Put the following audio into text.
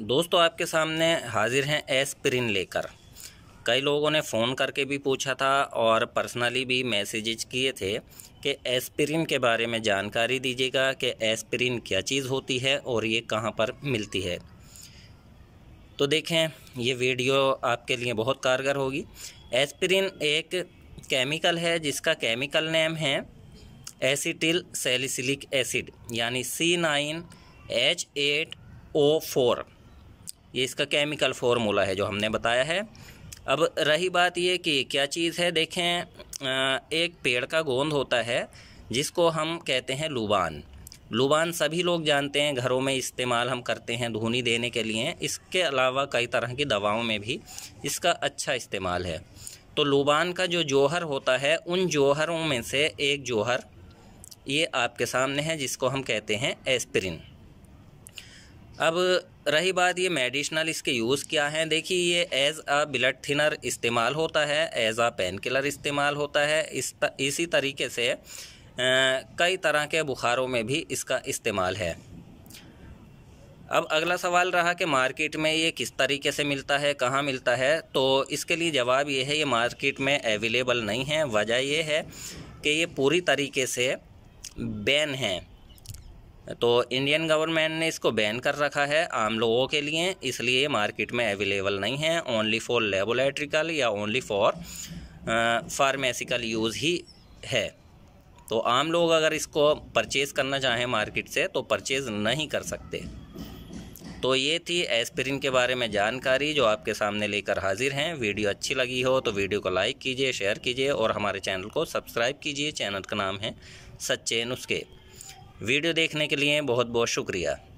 दोस्तों आपके सामने हाजिर हैं एस्प्रिन लेकर कई लोगों ने फ़ोन करके भी पूछा था और पर्सनली भी मैसेजेज किए थे कि एस्प्रिन के बारे में जानकारी दीजिएगा कि एस्प्रिन क्या चीज़ होती है और ये कहाँ पर मिलती है तो देखें ये वीडियो आपके लिए बहुत कारगर होगी एस्प्रिन एक केमिकल है जिसका केमिकल नेम है एसिटिल सेलिसिलिक एसिड यानी C nine H eight O four ये इसका केमिकल फार्मूला है जो हमने बताया है अब रही बात ये कि क्या चीज़ है देखें एक पेड़ का गोंद होता है जिसको हम कहते हैं लुबान लुबान सभी लोग जानते हैं घरों में इस्तेमाल हम करते हैं धुनी देने के लिए इसके अलावा कई तरह की दवाओं में भी इसका अच्छा इस्तेमाल है तो लुबान का जो जोहर होता है उन जोहरों में से एक जोहर ये आपके सामने है जिसको हम कहते हैं एस्प्रिन अब रही बात ये मेडिशनल इसके यूज़ क्या हैं देखिए ये एज अ ब्लड थिनर इस्तेमाल होता है एज अ पेन किलर इस्तेमाल होता है इस त, इसी तरीके से आ, कई तरह के बुखारों में भी इसका इस्तेमाल है अब अगला सवाल रहा कि मार्केट में ये किस तरीके से मिलता है कहाँ मिलता है तो इसके लिए जवाब ये है ये मार्केट में अवेलेबल नहीं है वजह यह है कि ये पूरी तरीके से बैन है तो इंडियन गवर्नमेंट ने इसको बैन कर रखा है आम लोगों के लिए इसलिए मार्केट में अवेलेबल नहीं है ओनली फॉर लेबोरेट्रिकल या ओनली फॉर फार्मेसिकल यूज़ ही है तो आम लोग अगर इसको परचेज़ करना चाहें मार्केट से तो परचेज़ नहीं कर सकते तो ये थी एस्पिरिन के बारे में जानकारी जो आपके सामने लेकर हाजिर हैं वीडियो अच्छी लगी हो तो वीडियो को लाइक कीजिए शेयर कीजिए और हमारे चैनल को सब्सक्राइब कीजिए चैनल का नाम है सच्चे नुस्खे वीडियो देखने के लिए बहुत बहुत शुक्रिया